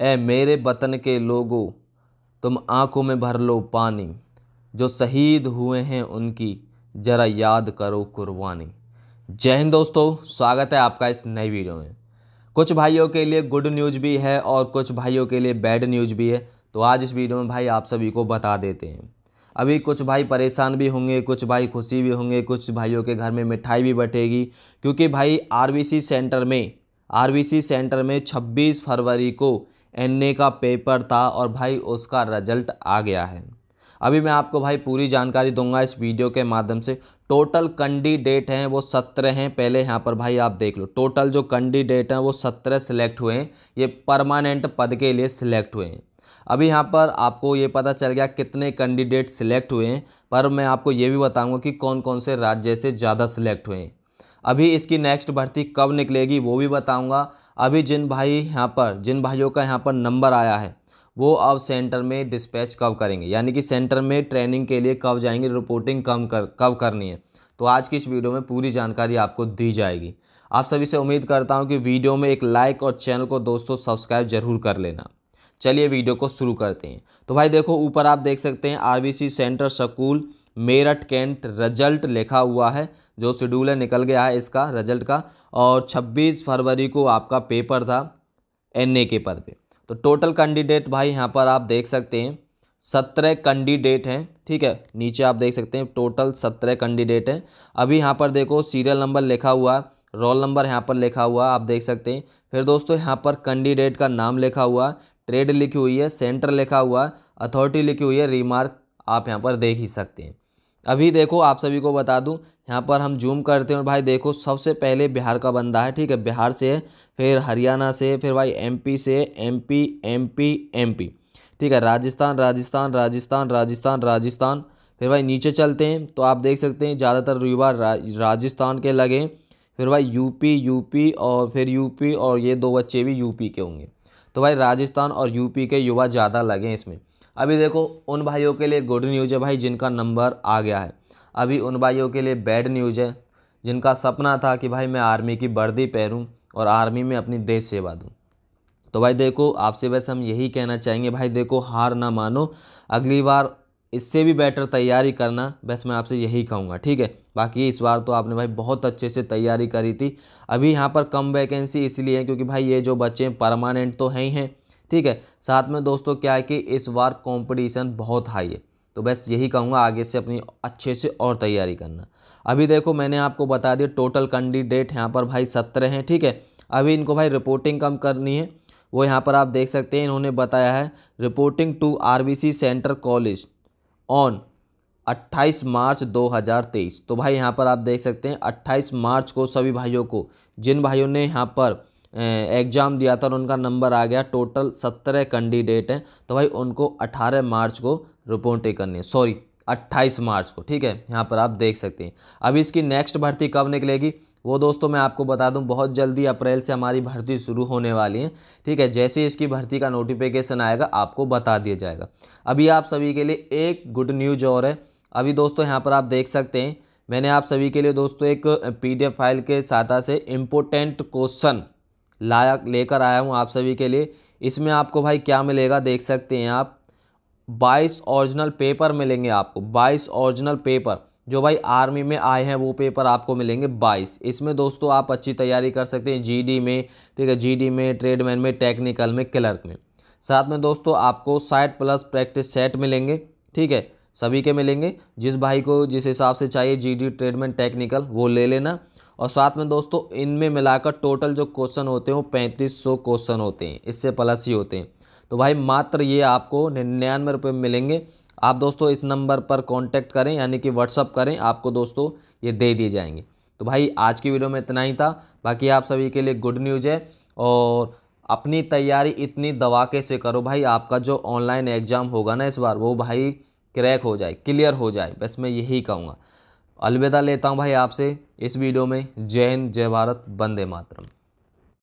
ए मेरे वतन के लोगों तुम आंखों में भर लो पानी जो शहीद हुए हैं उनकी ज़रा याद करो कुर्बानी जय हिंद दोस्तों स्वागत है आपका इस नई वीडियो में कुछ भाइयों के लिए गुड न्यूज़ भी है और कुछ भाइयों के लिए बैड न्यूज़ भी है तो आज इस वीडियो में भाई आप सभी को बता देते हैं अभी कुछ भाई परेशान भी होंगे कुछ भाई खुशी भी होंगे कुछ भाइयों के घर में मिठाई भी बटेगी क्योंकि भाई आर सेंटर में आर सेंटर में छब्बीस फरवरी को एन ए का पेपर था और भाई उसका रिजल्ट आ गया है अभी मैं आपको भाई पूरी जानकारी दूंगा इस वीडियो के माध्यम से टोटल कैंडिडेट हैं वो सत्रह हैं पहले यहाँ पर भाई आप देख लो टोटल जो कैंडिडेट हैं वो सत्रह सिलेक्ट हुए हैं ये परमानेंट पद के लिए सिलेक्ट हुए हैं अभी यहाँ पर आपको ये पता चल गया कितने कैंडिडेट सिलेक्ट हुए हैं पर मैं आपको ये भी बताऊँगा कि कौन कौन से राज्य से ज़्यादा सिलेक्ट हुए हैं अभी इसकी नेक्स्ट भर्ती कब निकलेगी वो भी बताऊँगा अभी जिन भाई यहाँ पर जिन भाइयों का यहाँ पर नंबर आया है वो अब सेंटर में डिस्पैच कब करेंगे यानी कि सेंटर में ट्रेनिंग के लिए कब जाएंगे रिपोर्टिंग कम कर कब करनी है तो आज की इस वीडियो में पूरी जानकारी आपको दी जाएगी आप सभी से उम्मीद करता हूँ कि वीडियो में एक लाइक और चैनल को दोस्तों सब्सक्राइब जरूर कर लेना चलिए वीडियो को शुरू करते हैं तो भाई देखो ऊपर आप देख सकते हैं R centre school Meerut cantt result लिखा हुआ है जो शेड्यूल है निकल गया है इसका रिजल्ट का और 26 फरवरी को आपका पेपर था एन के पद पे तो टोटल कैंडिडेट भाई यहाँ पर आप देख सकते हैं सत्रह कैंडिडेट हैं ठीक है नीचे आप देख सकते हैं टोटल सत्रह कैंडिडेट हैं अभी यहाँ पर देखो सीरियल नंबर लिखा हुआ रोल नंबर यहाँ पर लिखा हुआ आप देख सकते हैं फिर दोस्तों यहाँ पर कैंडिडेट का नाम लिखा हुआ ट्रेड लिखी हुई है सेंटर लिखा हुआ अथॉरिटी लिखी हुई है रिमार्क आप यहाँ पर देख ही सकते हैं अभी देखो आप सभी को बता दूं यहाँ पर हम जूम करते हैं और भाई देखो सबसे पहले बिहार का बंदा है ठीक है बिहार से फिर हरियाणा से फिर भाई एमपी से एमपी एमपी एमपी ठीक है राजस्थान राजस्थान राजस्थान राजस्थान राजस्थान फिर भाई नीचे चलते हैं तो आप देख सकते हैं ज़्यादातर युवा रा, राजस्थान के लगे फिर भाई यूपी यूपी और फिर यूपी और ये दो बच्चे भी यूपी के होंगे तो भाई राजस्थान और यूपी के युवा ज़्यादा लगे इसमें अभी देखो उन भाइयों के लिए गुड न्यूज़ है भाई जिनका नंबर आ गया है अभी उन भाइयों के लिए बैड न्यूज़ है जिनका सपना था कि भाई मैं आर्मी की वर्दी पहनूँ और आर्मी में अपनी देश सेवा दूँ तो भाई देखो आपसे वैसे हम यही कहना चाहेंगे भाई देखो हार ना मानो अगली बार इससे भी बेटर तैयारी करना बस मैं आपसे यही कहूँगा ठीक है बाकी इस बार तो आपने भाई बहुत अच्छे से तैयारी करी थी अभी यहाँ पर कम वैकेंसी इसलिए है क्योंकि भाई ये जो बच्चे परमानेंट तो हैं ही हैं ठीक है साथ में दोस्तों क्या है कि इस बार कंपटीशन बहुत हाई है तो बस यही कहूँगा आगे से अपनी अच्छे से और तैयारी करना अभी देखो मैंने आपको बता दिया टोटल कैंडिडेट यहाँ पर भाई सत्रह हैं ठीक है अभी इनको भाई रिपोर्टिंग कम करनी है वो यहाँ पर आप देख सकते हैं इन्होंने बताया है reporting to RBC centre college on 28 March 2023 तो भाई यहाँ पर आप देख सकते हैं 28 मार्च को सभी भाइयों को जिन भाइयों ने यहाँ पर एग्ज़ाम दिया था और उनका नंबर आ गया टोटल सत्रह कैंडिडेट हैं तो भाई उनको अट्ठारह मार्च को रिपोर्टें करनी है सॉरी अट्ठाईस मार्च को ठीक है यहाँ पर आप देख सकते हैं अब इसकी नेक्स्ट भर्ती कब निकलेगी वो दोस्तों मैं आपको बता दूं बहुत जल्दी अप्रैल से हमारी भर्ती शुरू होने वाली है ठीक है जैसे इसकी भर्ती का नोटिफिकेशन आएगा आपको बता दिया जाएगा अभी आप सभी के लिए एक गुड न्यूज और है अभी दोस्तों यहाँ पर आप देख सकते हैं मैंने आप सभी के लिए दोस्तों एक पीडीएफ फाइल के साथ से इम्पोर्टेंट क्वेश्चन लाया लेकर आया हूँ आप सभी के लिए इसमें आपको भाई क्या मिलेगा देख सकते हैं आप 22 ओरिजिनल पेपर मिलेंगे आपको 22 ओरिजिनल पेपर जो भाई आर्मी में आए हैं वो पेपर आपको मिलेंगे 22 इसमें दोस्तों आप अच्छी तैयारी कर सकते हैं जीडी में ठीक है जीडी में ट्रेडमैन में टेक्निकल में क्लर्क में साथ में दोस्तों आपको साइट प्लस प्रैक्टिस सेट मिलेंगे ठीक है सभी के मिलेंगे जिस भाई को जिस हिसाब से चाहिए जीडी ट्रेडमैन टेक्निकल वो ले लेना और साथ में दोस्तों इनमें मिलाकर टोटल जो क्वेश्चन होते हैं वो पैंतीस सौ क्वेश्चन होते हैं इससे प्लस ही होते हैं तो भाई मात्र ये आपको निन्यानवे रुपये मिलेंगे आप दोस्तों इस नंबर पर कॉन्टैक्ट करें यानी कि व्हाट्सअप करें आपको दोस्तों ये दे दिए जाएंगे तो भाई आज की वीडियो में इतना ही था बाकी आप सभी के लिए गुड न्यूज़ है और अपनी तैयारी इतनी दवाके से करो भाई आपका जो ऑनलाइन एग्ज़ाम होगा ना इस बार वो भाई क्रैक हो जाए क्लियर हो जाए बस मैं यही कहूँगा अलविदा लेता हूँ भाई आपसे इस वीडियो में जय हिंद जय भारत वंदे मातरम